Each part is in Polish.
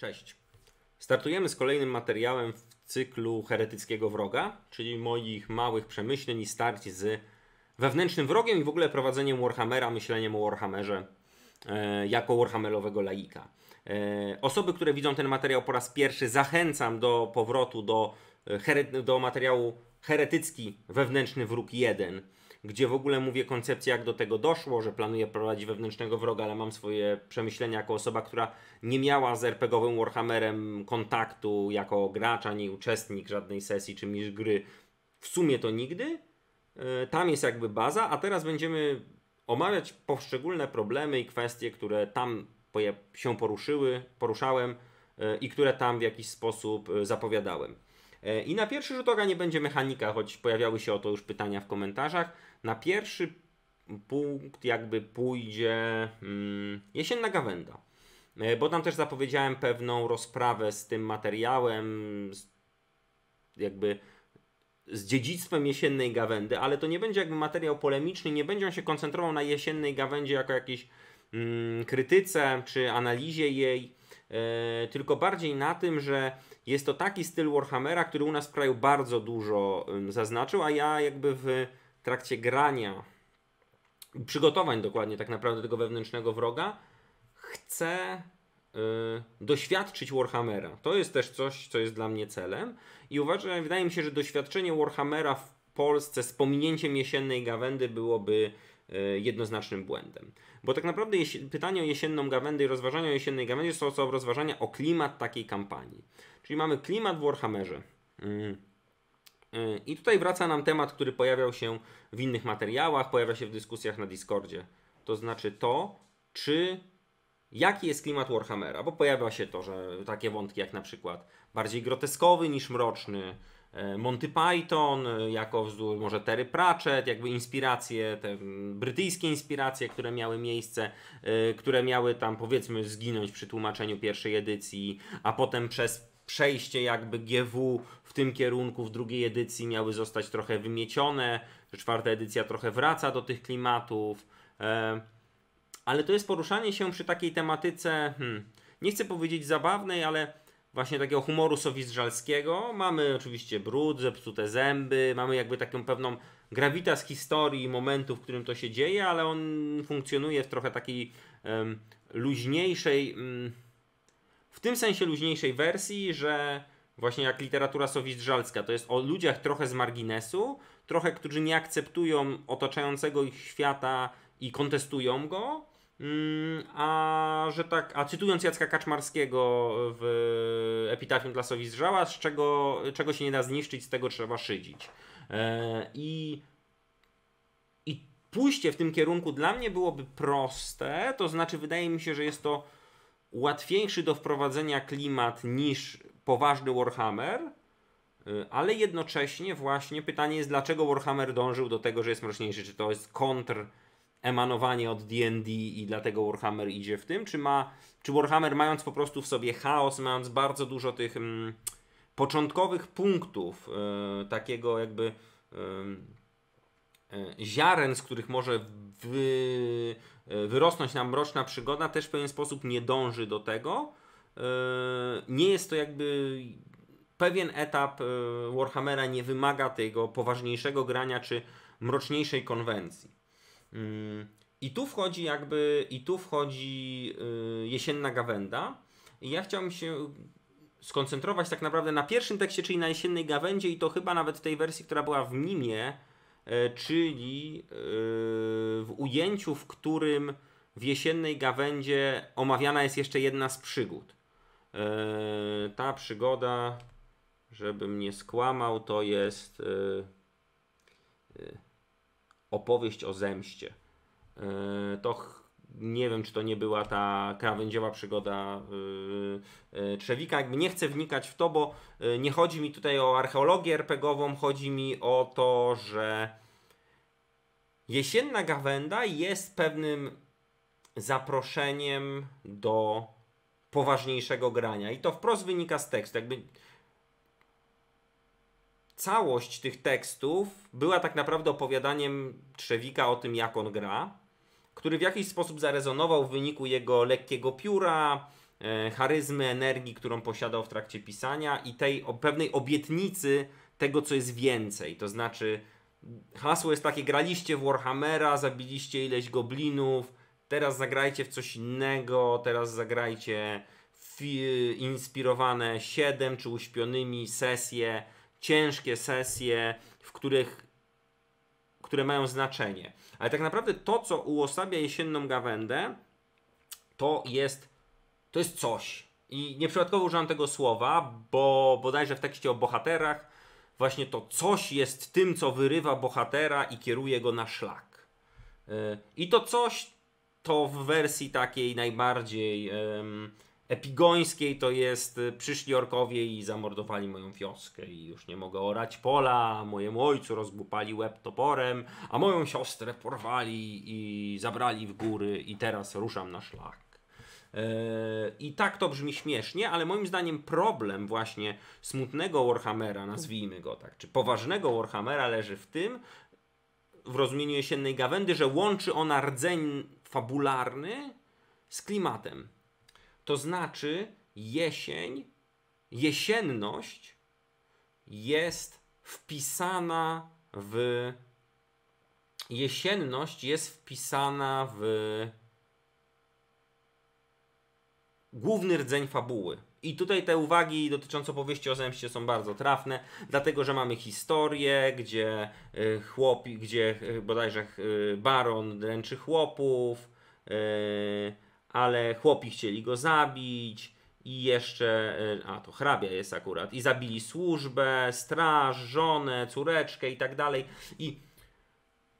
Cześć. Startujemy z kolejnym materiałem w cyklu Heretyckiego Wroga, czyli moich małych przemyśleń i starć z wewnętrznym wrogiem i w ogóle prowadzeniem Warhammera, myśleniem o Warhammerze e, jako Warhammerowego laika. E, osoby, które widzą ten materiał po raz pierwszy, zachęcam do powrotu do, e, do materiału Heretycki Wewnętrzny Wróg 1 gdzie w ogóle mówię koncepcję, jak do tego doszło, że planuję prowadzić wewnętrznego wroga, ale mam swoje przemyślenia jako osoba, która nie miała z RPGowym Warhammerem kontaktu jako gracz, ani uczestnik żadnej sesji czy mistrz gry. W sumie to nigdy. E, tam jest jakby baza, a teraz będziemy omawiać poszczególne problemy i kwestie, które tam się poruszyły, poruszałem e, i które tam w jakiś sposób e, zapowiadałem. I na pierwszy rzut oka nie będzie mechanika, choć pojawiały się o to już pytania w komentarzach. Na pierwszy punkt jakby pójdzie mm, jesienna gawenda. E, bo tam też zapowiedziałem pewną rozprawę z tym materiałem, z jakby z dziedzictwem jesiennej gawędy, ale to nie będzie jakby materiał polemiczny, nie będzie on się koncentrował na jesiennej gawędzie jako jakiejś mm, krytyce czy analizie jej, yy, tylko bardziej na tym, że jest to taki styl Warhammera, który u nas w kraju bardzo dużo zaznaczył, a ja jakby w trakcie grania przygotowań dokładnie tak naprawdę tego wewnętrznego wroga, chcę y, doświadczyć Warhammera. To jest też coś, co jest dla mnie celem i uważam, wydaje mi się, że doświadczenie Warhammera w Polsce z pominięciem jesiennej gawędy byłoby y, jednoznacznym błędem. Bo tak naprawdę pytanie o jesienną gawędę i rozważanie o jesiennej gawędzie są, są rozważania o klimat takiej kampanii. Czyli mamy klimat w Warhammerze. Mm. Y, I tutaj wraca nam temat, który pojawiał się w innych materiałach, pojawia się w dyskusjach na Discordzie. To znaczy to, czy jaki jest klimat Warhammera, bo pojawia się to, że takie wątki jak na przykład bardziej groteskowy niż mroczny, e, Monty Python, e, jako wzdór może Terry Pratchett, jakby inspiracje, te brytyjskie inspiracje, które miały miejsce, e, które miały tam powiedzmy zginąć przy tłumaczeniu pierwszej edycji, a potem przez przejście jakby GW w tym kierunku w drugiej edycji miały zostać trochę wymiecione, czwarta edycja trochę wraca do tych klimatów, e, ale to jest poruszanie się przy takiej tematyce, hmm, nie chcę powiedzieć zabawnej, ale właśnie takiego humoru sowizdżalskiego. Mamy oczywiście brud, zepsute zęby, mamy jakby taką pewną gravitas historii i momentu, w którym to się dzieje, ale on funkcjonuje w trochę takiej um, luźniejszej... Um, w tym sensie luźniejszej wersji, że właśnie jak literatura sowizdżalska, to jest o ludziach trochę z marginesu, trochę, którzy nie akceptują otaczającego ich świata i kontestują go, mm, a że tak, a cytując Jacka Kaczmarskiego w epitafium dla Sowizdrzała, z czego, czego się nie da zniszczyć, z tego trzeba szydzić. E, I i pójście w tym kierunku dla mnie byłoby proste, to znaczy wydaje mi się, że jest to łatwiejszy do wprowadzenia klimat niż poważny Warhammer, y, ale jednocześnie właśnie pytanie jest, dlaczego Warhammer dążył do tego, że jest mroczniejszy? Czy to jest kontr emanowanie od D&D i dlatego Warhammer idzie w tym? Czy, ma, czy Warhammer mając po prostu w sobie chaos, mając bardzo dużo tych mm, początkowych punktów y, takiego jakby y, y ziaren, z których może wy, E, wyrosnąć nam mroczna przygoda, też w pewien sposób nie dąży do tego. E, nie jest to jakby pewien etap e, Warhammera nie wymaga tego poważniejszego grania czy mroczniejszej konwencji. Mm, I tu wchodzi jakby, i tu wchodzi jesienna gawenda. I ja chciałbym się skoncentrować tak naprawdę na pierwszym tekście, czyli na jesiennej gawędzie i to chyba nawet w tej wersji, która była w Nimie. E, czyli e, w ujęciu, w którym w jesiennej gawędzie omawiana jest jeszcze jedna z przygód. E, ta przygoda, żebym nie skłamał, to jest opowieść o zemście. To nie wiem, czy to nie była ta krawędziowa przygoda yy, yy, Trzewika. Jakby nie chcę wnikać w to, bo yy, nie chodzi mi tutaj o archeologię RPGową, chodzi mi o to, że jesienna gawenda jest pewnym zaproszeniem do poważniejszego grania. I to wprost wynika z tekstu. Jakby całość tych tekstów była tak naprawdę opowiadaniem Trzewika o tym, jak on gra który w jakiś sposób zarezonował w wyniku jego lekkiego pióra, e, charyzmy, energii, którą posiadał w trakcie pisania i tej pewnej obietnicy tego, co jest więcej. To znaczy, hasło jest takie: graliście w Warhammera, zabiliście ileś goblinów, teraz zagrajcie w coś innego, teraz zagrajcie inspirowane siedem, czy uśpionymi sesje, ciężkie sesje, w których które mają znaczenie. Ale tak naprawdę to, co uosabia jesienną gawędę, to jest, to jest coś. I nieprzypadkowo użyłam tego słowa, bo bodajże w tekście o bohaterach właśnie to coś jest tym, co wyrywa bohatera i kieruje go na szlak. Y, I to coś to w wersji takiej najbardziej... Um, epigońskiej to jest y, przyszli orkowie i zamordowali moją wioskę i już nie mogę orać pola, mojemu ojcu rozbupali łeb toporem, a moją siostrę porwali i zabrali w góry i teraz ruszam na szlak. E, I tak to brzmi śmiesznie, ale moim zdaniem problem właśnie smutnego Warhammera, nazwijmy go tak, czy poważnego Warhammera leży w tym, w rozumieniu jesiennej gawędy, że łączy ona rdzeń fabularny z klimatem. To znaczy, jesień, jesienność jest wpisana w. Jesienność jest wpisana w główny rdzeń fabuły. I tutaj te uwagi dotyczące powieści o zemście są bardzo trafne, dlatego że mamy historię, gdzie y, chłopi, gdzie y, bodajże y, baron dręczy chłopów, ale chłopi chcieli go zabić i jeszcze, y, a to hrabia jest akurat, i zabili służbę, straż, żonę, córeczkę i tak dalej. I,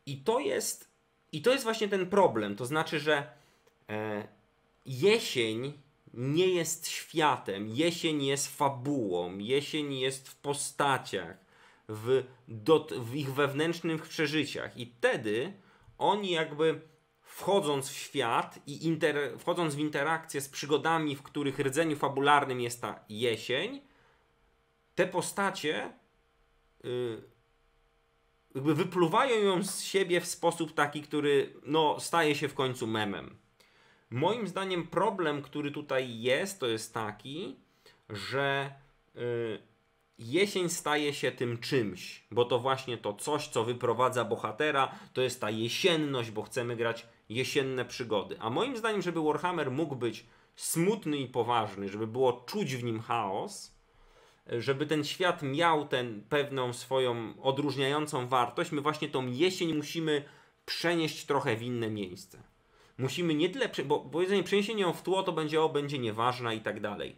i to jest, i to jest właśnie ten problem, to znaczy, że e, jesień nie jest światem, jesień jest fabułą, jesień jest w postaciach, w, do, w ich wewnętrznych przeżyciach i wtedy oni jakby wchodząc w świat i inter, wchodząc w interakcję z przygodami, w których rdzeniu fabularnym jest ta jesień, te postacie yy, jakby wypluwają ją z siebie w sposób taki, który no, staje się w końcu memem. Moim zdaniem problem, który tutaj jest, to jest taki, że yy, jesień staje się tym czymś, bo to właśnie to coś, co wyprowadza bohatera, to jest ta jesienność, bo chcemy grać jesienne przygody. A moim zdaniem, żeby Warhammer mógł być smutny i poważny, żeby było czuć w nim chaos, żeby ten świat miał ten pewną swoją odróżniającą wartość, my właśnie tą jesień musimy przenieść trochę w inne miejsce. Musimy nie tyle, bo powiedzenie przeniesienie ją w tło to będzie o, będzie nieważna i tak dalej.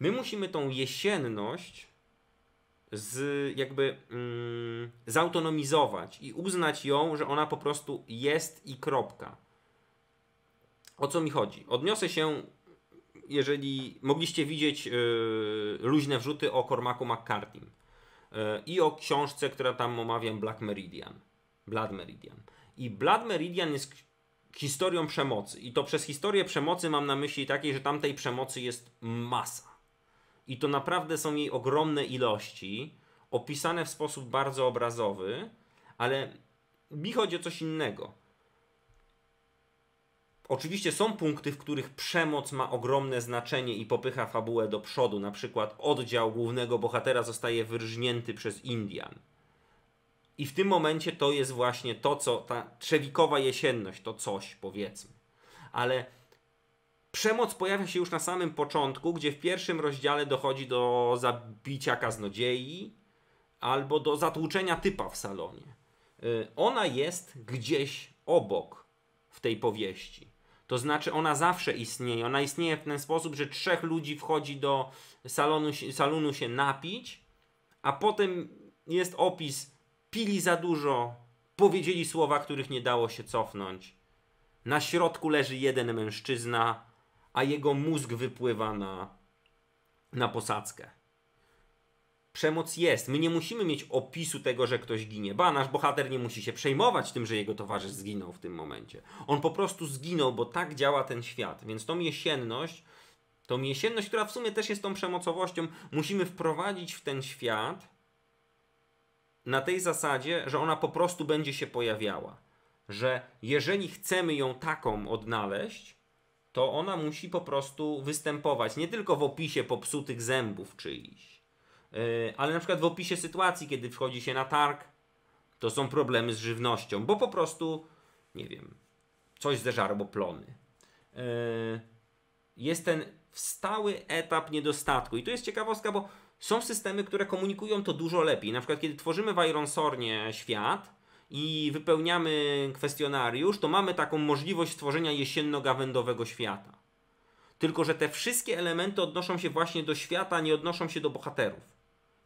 My musimy tą jesienność z jakby mm, zautonomizować i uznać ją, że ona po prostu jest i kropka. O co mi chodzi? Odniosę się, jeżeli mogliście widzieć yy, luźne wrzuty o Cormacu McCartym yy, i o książce, która tam omawiam, Black Meridian. Blood Meridian. I Blood Meridian jest historią przemocy. I to przez historię przemocy mam na myśli takiej, że tamtej przemocy jest masa i to naprawdę są jej ogromne ilości, opisane w sposób bardzo obrazowy, ale mi chodzi o coś innego. Oczywiście są punkty, w których przemoc ma ogromne znaczenie i popycha fabułę do przodu. Na przykład oddział głównego bohatera zostaje wyrżnięty przez Indian. I w tym momencie to jest właśnie to, co ta trzewikowa jesienność, to coś powiedzmy. Ale Przemoc pojawia się już na samym początku, gdzie w pierwszym rozdziale dochodzi do zabicia kaznodziei albo do zatłuczenia typa w salonie. Y, ona jest gdzieś obok w tej powieści. To znaczy, ona zawsze istnieje. Ona istnieje w ten sposób, że trzech ludzi wchodzi do salonu, salonu się napić, a potem jest opis: pili za dużo, powiedzieli słowa, których nie dało się cofnąć. Na środku leży jeden mężczyzna, a jego mózg wypływa na, na posadzkę. Przemoc jest. My nie musimy mieć opisu tego, że ktoś ginie. Ba, nasz bohater nie musi się przejmować tym, że jego towarzysz zginął w tym momencie. On po prostu zginął, bo tak działa ten świat. Więc tą jesienność, tą jesienność, która w sumie też jest tą przemocowością, musimy wprowadzić w ten świat na tej zasadzie, że ona po prostu będzie się pojawiała. Że jeżeli chcemy ją taką odnaleźć, to ona musi po prostu występować nie tylko w opisie popsutych zębów czyjś, e, ale na przykład w opisie sytuacji, kiedy wchodzi się na targ, to są problemy z żywnością, bo po prostu, nie wiem, coś zeżarło plony. E, jest ten stały etap niedostatku. I tu jest ciekawostka, bo są systemy, które komunikują to dużo lepiej. Na przykład, kiedy tworzymy w Ironsornie świat, i wypełniamy kwestionariusz, to mamy taką możliwość stworzenia jesienno-gawędowego świata. Tylko, że te wszystkie elementy odnoszą się właśnie do świata, nie odnoszą się do bohaterów.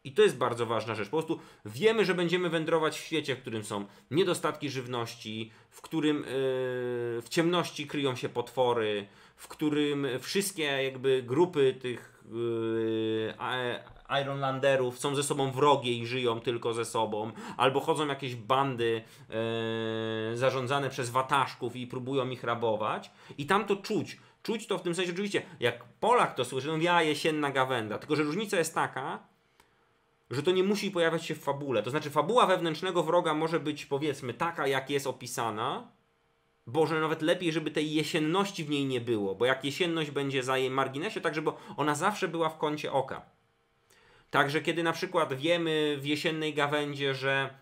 I to jest bardzo ważna rzecz. Po prostu wiemy, że będziemy wędrować w świecie, w którym są niedostatki żywności, w którym yy, w ciemności kryją się potwory, w którym wszystkie jakby grupy tych yy, Ironlanderów, są ze sobą wrogie i żyją tylko ze sobą, albo chodzą jakieś bandy e, zarządzane przez wataszków i próbują ich rabować. I tam to czuć. Czuć to w tym sensie, oczywiście, jak Polak to słyszy, no ja jesienna gawenda. Tylko, że różnica jest taka, że to nie musi pojawiać się w fabule. To znaczy, fabuła wewnętrznego wroga może być, powiedzmy, taka, jak jest opisana. Boże, nawet lepiej, żeby tej jesienności w niej nie było, bo jak jesienność będzie za jej marginesie, tak żeby ona zawsze była w kącie oka. Także kiedy na przykład wiemy w jesiennej gawędzie, że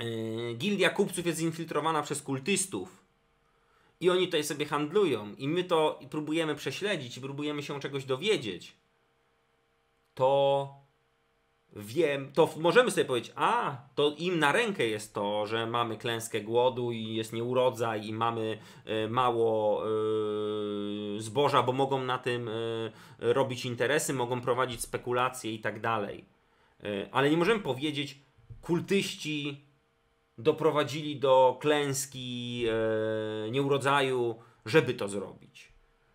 yy, gildia kupców jest zinfiltrowana przez kultystów i oni tutaj sobie handlują i my to próbujemy prześledzić i próbujemy się czegoś dowiedzieć, to wiem, to możemy sobie powiedzieć, a to im na rękę jest to, że mamy klęskę głodu i jest nieurodzaj i mamy e, mało e, zboża, bo mogą na tym e, robić interesy, mogą prowadzić spekulacje i tak dalej. Ale nie możemy powiedzieć, kultyści doprowadzili do klęski nieurodzaju, żeby to zrobić.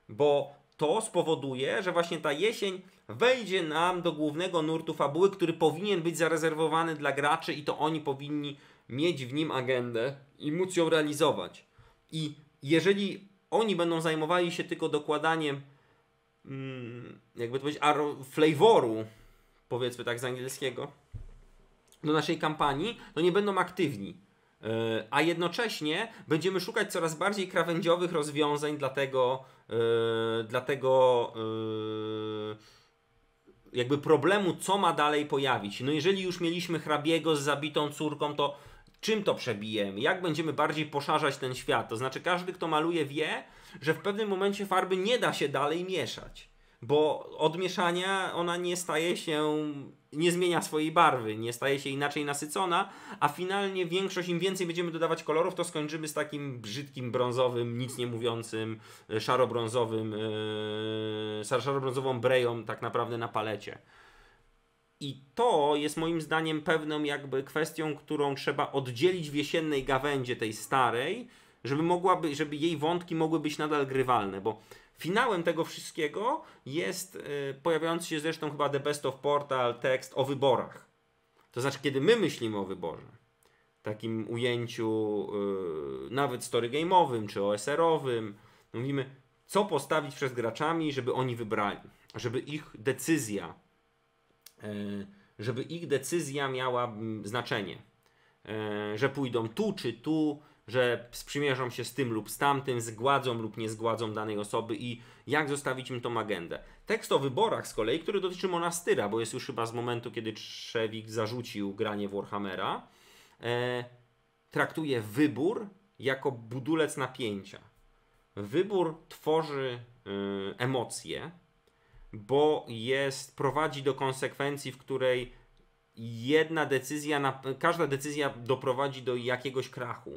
Bo to spowoduje, że właśnie ta jesień wejdzie nam do głównego nurtu fabuły, który powinien być zarezerwowany dla graczy i to oni powinni mieć w nim agendę i móc ją realizować. I jeżeli oni będą zajmowali się tylko dokładaniem, mm, jakby to powiedzieć, flavoru, powiedzmy tak z angielskiego, do naszej kampanii, to nie będą aktywni. E, a jednocześnie będziemy szukać coraz bardziej krawędziowych rozwiązań dla tego, e, dla tego e, jakby problemu, co ma dalej pojawić. No jeżeli już mieliśmy hrabiego z zabitą córką, to czym to przebijemy, jak będziemy bardziej poszarzać ten świat. To znaczy każdy, kto maluje wie, że w pewnym momencie farby nie da się dalej mieszać bo od mieszania ona nie staje się, nie zmienia swojej barwy, nie staje się inaczej nasycona, a finalnie większość, im więcej będziemy dodawać kolorów, to skończymy z takim brzydkim, brązowym, nic nie mówiącym, e, szaro-brązowym, yy, szaro-brązową breją tak naprawdę na palecie. I to jest moim zdaniem pewną jakby kwestią, którą trzeba oddzielić w jesiennej gawędzie tej starej, żeby mogłaby, żeby jej wątki mogły być nadal grywalne, bo Finałem tego wszystkiego jest e, pojawiający się zresztą chyba The Best of Portal tekst o wyborach. To znaczy, kiedy my myślimy o wyborze, takim ujęciu e, nawet story game'owym czy OSR-owym, mówimy, co postawić przez graczami, żeby oni wybrali, żeby ich decyzja, e, żeby ich decyzja miała mm, znaczenie, że pójdą tu czy tu, że sprzymierzą się z tym lub z tamtym, zgładzą lub nie zgładzą danej osoby i jak zostawić im tą agendę. Tekst o wyborach z kolei, który dotyczy monastyra, bo jest już chyba z momentu, kiedy Trzewik zarzucił granie w Warhammera, e, traktuje wybór jako budulec napięcia. Wybór tworzy y, emocje, bo jest, prowadzi do konsekwencji, w której jedna decyzja, każda decyzja doprowadzi do jakiegoś krachu,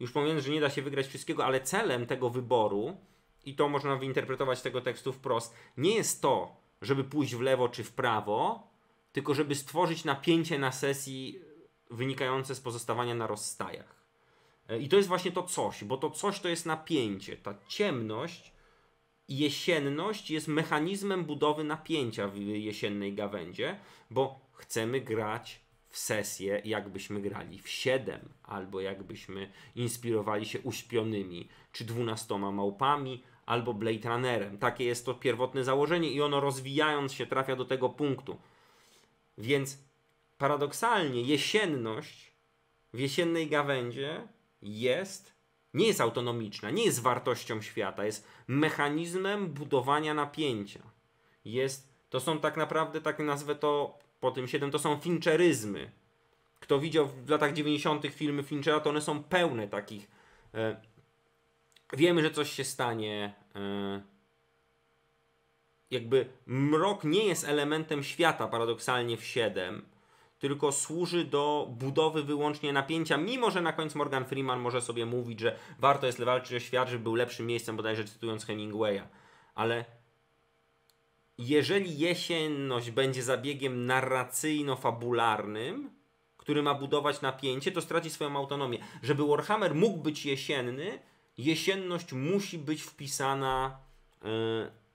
już pomijając, że nie da się wygrać wszystkiego, ale celem tego wyboru, i to można wyinterpretować tego tekstu wprost, nie jest to, żeby pójść w lewo czy w prawo, tylko żeby stworzyć napięcie na sesji wynikające z pozostawania na rozstajach. E, I to jest właśnie to coś, bo to coś to jest napięcie. Ta ciemność jesienność jest mechanizmem budowy napięcia w jesiennej gawędzie, bo chcemy grać w sesję, jakbyśmy grali w 7, albo jakbyśmy inspirowali się uśpionymi czy dwunastoma małpami, albo Blade Runnerem. Takie jest to pierwotne założenie i ono rozwijając się trafia do tego punktu. Więc paradoksalnie jesienność w jesiennej gawędzie jest nie jest autonomiczna, nie jest wartością świata, jest mechanizmem budowania napięcia. Jest, to są tak naprawdę, tak nazwę to, po tym 7 to są fincheryzmy. Kto widział w latach 90. filmy Finchera, to one są pełne takich. E, wiemy, że coś się stanie. E, jakby mrok nie jest elementem świata paradoksalnie w 7, tylko służy do budowy wyłącznie napięcia, mimo że na końcu Morgan Freeman może sobie mówić, że warto jest walczyć o świat, żeby był lepszym miejscem, bodajże cytując Hemingwaya. Ale jeżeli jesienność będzie zabiegiem narracyjno-fabularnym, który ma budować napięcie, to straci swoją autonomię. Żeby Warhammer mógł być jesienny, jesienność musi być wpisana e,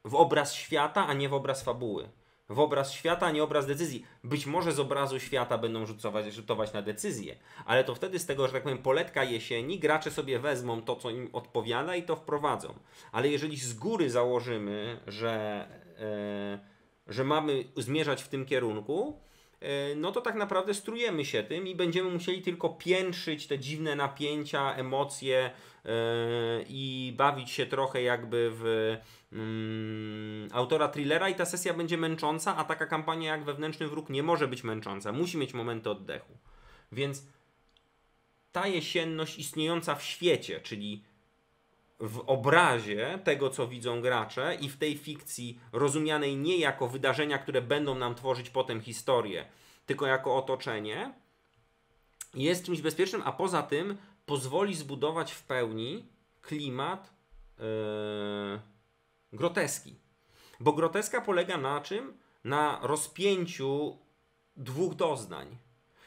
w obraz świata, a nie w obraz fabuły. W obraz świata, a nie obraz decyzji. Być może z obrazu świata będą rzucować, rzutować na decyzję, ale to wtedy z tego, że tak powiem, poletka jesieni, gracze sobie wezmą to, co im odpowiada i to wprowadzą. Ale jeżeli z góry założymy, że E, że mamy zmierzać w tym kierunku, e, no to tak naprawdę strujemy się tym i będziemy musieli tylko piętrzyć te dziwne napięcia, emocje e, i bawić się trochę jakby w mm, autora thrillera i ta sesja będzie męcząca, a taka kampania jak Wewnętrzny Wróg nie może być męcząca, musi mieć momenty oddechu. Więc ta jesienność istniejąca w świecie, czyli w obrazie tego, co widzą gracze, i w tej fikcji rozumianej nie jako wydarzenia, które będą nam tworzyć potem historię, tylko jako otoczenie, jest czymś bezpiecznym, a poza tym pozwoli zbudować w pełni klimat yy, groteski. Bo groteska polega na czym? Na rozpięciu dwóch doznań.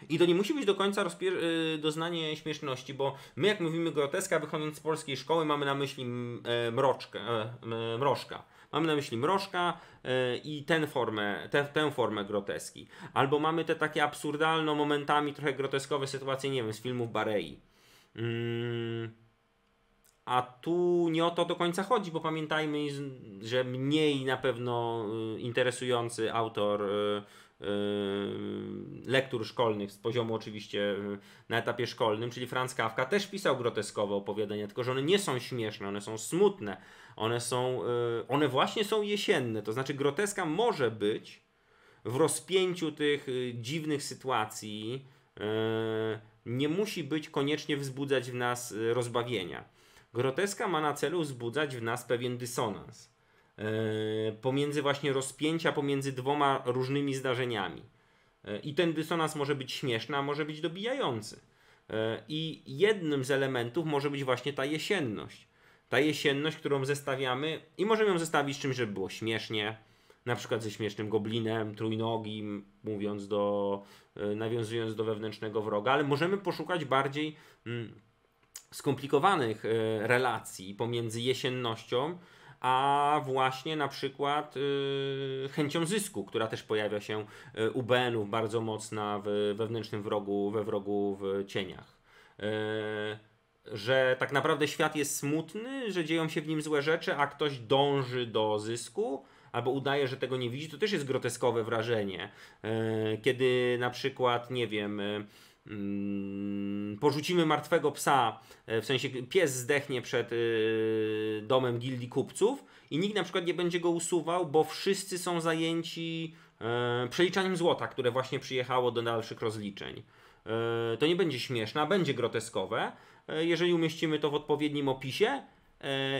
I to nie musi być do końca rozpier- y, doznanie śmieszności, bo my jak mówimy groteska, wychodząc z polskiej szkoły, mamy na myśli e, mroczkę, e, e, mrożka. Mamy na myśli mrożka i ten formę, te, tę formę groteski. Albo mamy te takie absurdalno momentami trochę groteskowe sytuacje, nie wiem, z filmów Barei. Mm, a tu nie o to do końca chodzi, bo pamiętajmy, że mniej na pewno y, interesujący autor y, Y, lektur szkolnych z poziomu oczywiście y, na etapie szkolnym, czyli Franz Kafka też pisał groteskowe opowiadania, tylko że one nie są śmieszne, one są smutne, one są, y, one właśnie są jesienne, to znaczy groteska może być w rozpięciu tych dziwnych sytuacji, nie musi być koniecznie wzbudzać w nas rozbawienia. Groteska ma na celu wzbudzać w nas pewien dysonans E, pomiędzy właśnie rozpięcia pomiędzy dwoma różnymi zdarzeniami. E, I ten dysonans może być śmieszny, a może być dobijający. E, I jednym z elementów może być właśnie ta jesienność. Ta jesienność, którą zestawiamy i możemy ją zestawić z czymś, żeby było śmiesznie, na przykład ze śmiesznym goblinem, trójnogim, mówiąc do, nawiązując do wewnętrznego wroga, ale możemy poszukać bardziej mm, skomplikowanych relacji pomiędzy jesiennością, a właśnie na przykład y, chęcią zysku, która też pojawia się y, u Benów bardzo mocna w wewnętrznym wrogu, we wrogu w cieniach y, że tak naprawdę świat jest smutny, że dzieją się w nim złe rzeczy, a ktoś dąży do zysku albo udaje, że tego nie widzi, to też jest groteskowe wrażenie. Kiedy na przykład, nie wiem, Mm, porzucimy martwego psa, e, w sensie pies zdechnie przed e, domem gildii kupców i nikt na przykład nie będzie go usuwał, bo wszyscy są zajęci e, przeliczaniem złota, które właśnie przyjechało do dalszych rozliczeń. To nie będzie śmieszne, a będzie groteskowe, jeżeli umieścimy to w odpowiednim opisie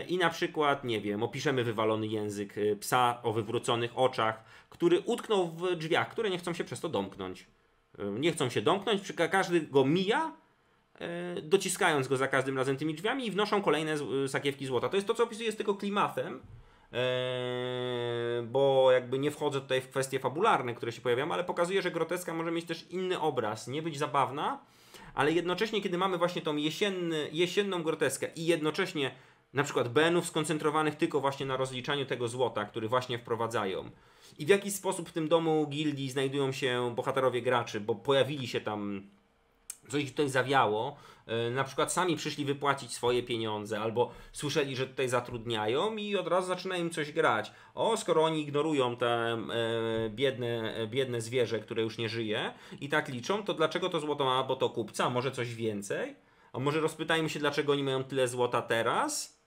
i na przykład, nie wiem, opiszemy wywalony język psa o wywróconych oczach, który utknął w drzwiach, które nie chcą się przez to domknąć nie chcą się domknąć, każdy go mija, e, dociskając go za każdym razem tymi drzwiami i wnoszą kolejne y, sakiewki złota. To jest to, co opisuje z tylko klimatem, e, bo jakby nie wchodzę tutaj w kwestie fabularne, które się pojawiają, ale pokazuje, że groteska może mieć też inny obraz, nie być zabawna, ale jednocześnie, kiedy mamy właśnie tą jesienny, jesienną groteskę i jednocześnie na przykład Benów skoncentrowanych tylko właśnie na rozliczaniu tego złota, który właśnie wprowadzają, i w jaki sposób w tym domu gildii znajdują się bohaterowie graczy, bo pojawili się tam coś ich tutaj zawiało, e, na przykład sami przyszli wypłacić swoje pieniądze, albo słyszeli, że tutaj zatrudniają i od razu zaczyna im coś grać. O, skoro oni ignorują te e, biedne, e, biedne zwierzę, które już nie żyje i tak liczą, to dlaczego to złoto ma, bo to kupca, może coś więcej? A może rozpytajmy się, dlaczego oni mają tyle złota teraz?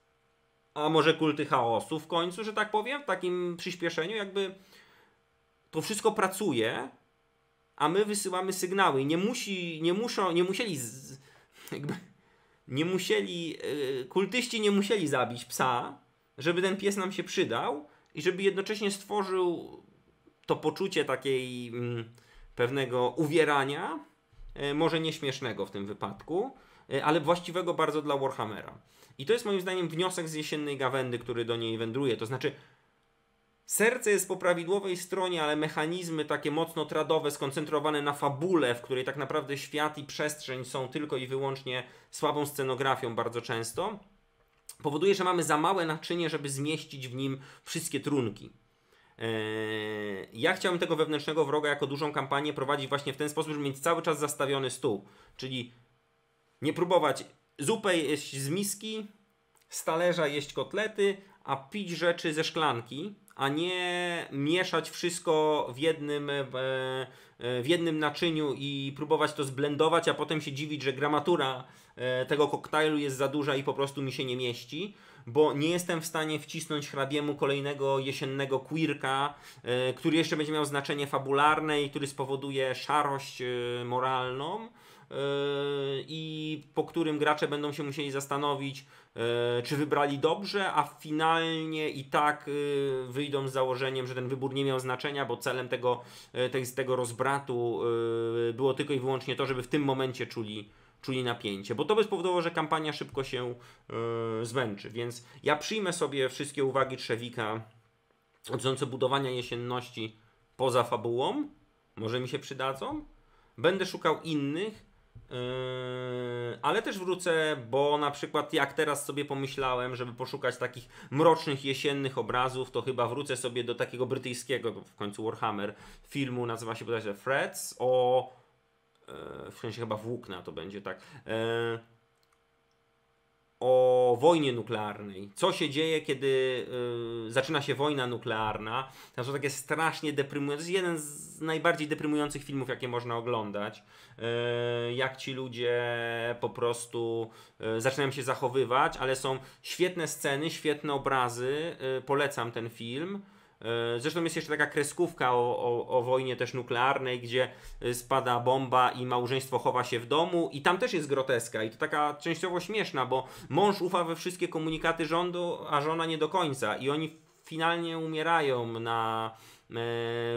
a może kulty chaosu w końcu, że tak powiem, w takim przyspieszeniu, jakby to wszystko pracuje, a my wysyłamy sygnały. Nie, musi, nie, muszą, nie musieli, z, jakby, nie musieli, y, kultyści nie musieli zabić psa, żeby ten pies nam się przydał i żeby jednocześnie stworzył to poczucie takiej mm, pewnego uwierania, y, może nieśmiesznego w tym wypadku, y, ale właściwego bardzo dla Warhammera. I to jest moim zdaniem wniosek z jesiennej gawędy, który do niej wędruje. To znaczy, serce jest po prawidłowej stronie, ale mechanizmy takie mocno tradowe, skoncentrowane na fabule, w której tak naprawdę świat i przestrzeń są tylko i wyłącznie słabą scenografią bardzo często, powoduje, że mamy za małe naczynie, żeby zmieścić w nim wszystkie trunki. Eee, ja chciałem tego wewnętrznego wroga jako dużą kampanię prowadzić właśnie w ten sposób, żeby mieć cały czas zastawiony stół. Czyli nie próbować zupę jeść z miski, z talerza jeść kotlety, a pić rzeczy ze szklanki, a nie mieszać wszystko w jednym, e, e, w jednym naczyniu i próbować to zblendować, a potem się dziwić, że gramatura e, tego koktajlu jest za duża i po prostu mi się nie mieści, bo nie jestem w stanie wcisnąć hrabiemu kolejnego jesiennego quirka, który jeszcze będzie miał znaczenie fabularne i który spowoduje szarość moralną Yy, i po którym gracze będą się musieli zastanowić, yy, czy wybrali dobrze, a finalnie i tak yy, wyjdą z założeniem, że ten wybór nie miał znaczenia, bo celem tego, tego rozbratu było tylko i wyłącznie to, żeby w tym momencie czuli, czuli napięcie, bo to by spowodowało, że kampania szybko się zmęczy. Więc ja przyjmę sobie wszystkie uwagi Trzewika dotyczące budowania jesienności poza fabułą, może mi się przydadzą. Będę szukał innych, Yy, ale też wrócę, bo na przykład jak teraz sobie pomyślałem, żeby poszukać takich mrocznych jesiennych obrazów, to chyba wrócę sobie do takiego brytyjskiego, w końcu Warhammer, filmu, nazywa się bodajże Freds, o... Yy, w sensie chyba włókna to będzie, tak... Yy, o wojnie nuklearnej. Co się dzieje, kiedy y, zaczyna się wojna nuklearna? To jest takie strasznie deprymujące. To jest jeden z najbardziej deprymujących filmów, jakie można oglądać. Y, jak ci ludzie po prostu y, zaczynają się zachowywać, ale są świetne sceny, świetne obrazy. Y, polecam ten film. E, zresztą jest jeszcze taka kreskówka o, o, o, wojnie też nuklearnej, gdzie e, spada bomba i małżeństwo chowa się w domu i tam też jest groteska i to taka częściowo śmieszna, bo mąż ufa we wszystkie komunikaty rządu, a żona nie do końca i oni finalnie umierają na e,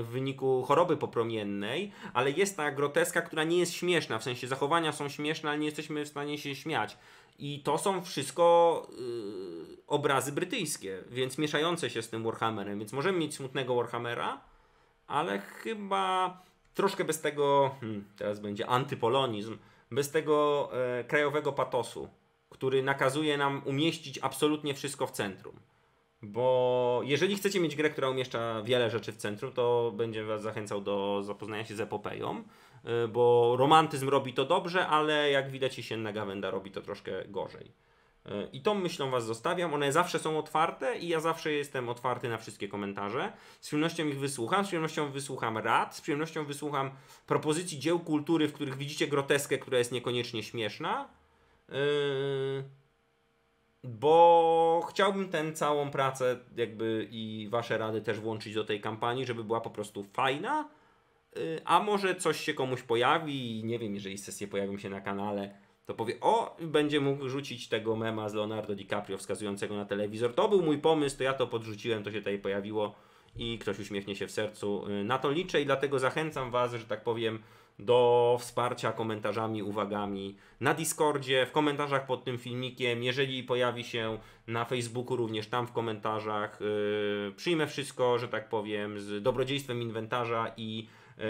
w wyniku choroby popromiennej, ale jest ta groteska, która nie jest śmieszna, w sensie zachowania są śmieszne, ale nie jesteśmy w stanie się śmiać. I to są wszystko yy, obrazy brytyjskie, więc mieszające się z tym Warhammerem, więc możemy mieć smutnego Warhammera, ale chyba troszkę bez tego, hmm, teraz będzie antypolonizm, bez tego e, krajowego patosu, który nakazuje nam umieścić absolutnie wszystko w centrum. Bo jeżeli chcecie mieć grę, która umieszcza wiele rzeczy w centrum, to będzie Was zachęcał do zapoznania się z epopeją, e, bo romantyzm robi to dobrze, ale jak widać, jesienna gawenda robi to troszkę gorzej. E, I tą myślą Was zostawiam. One zawsze są otwarte i ja zawsze jestem otwarty na wszystkie komentarze. Z przyjemnością ich wysłucham, z przyjemnością wysłucham rad, z przyjemnością wysłucham propozycji dzieł kultury, w których widzicie groteskę, która jest niekoniecznie śmieszna. E, bo chciałbym tę całą pracę, jakby i Wasze rady też włączyć do tej kampanii, żeby była po prostu fajna. E, a może coś się komuś pojawi, nie wiem, jeżeli sesje pojawią się na kanale to powie, o, będzie mógł rzucić tego mema z Leonardo DiCaprio wskazującego na telewizor. To był mój pomysł, to ja to podrzuciłem, to się tutaj pojawiło i ktoś uśmiechnie się w sercu. Y, na to liczę i dlatego zachęcam Was, że tak powiem, do wsparcia komentarzami, uwagami na Discordzie, w komentarzach pod tym filmikiem. Jeżeli pojawi się na Facebooku, również tam w komentarzach. Yy, przyjmę wszystko, że tak powiem, z dobrodziejstwem inwentarza i yy,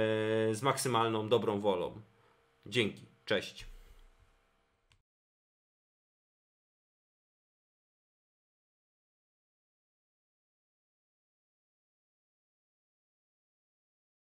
z maksymalną dobrą wolą. Dzięki, cześć.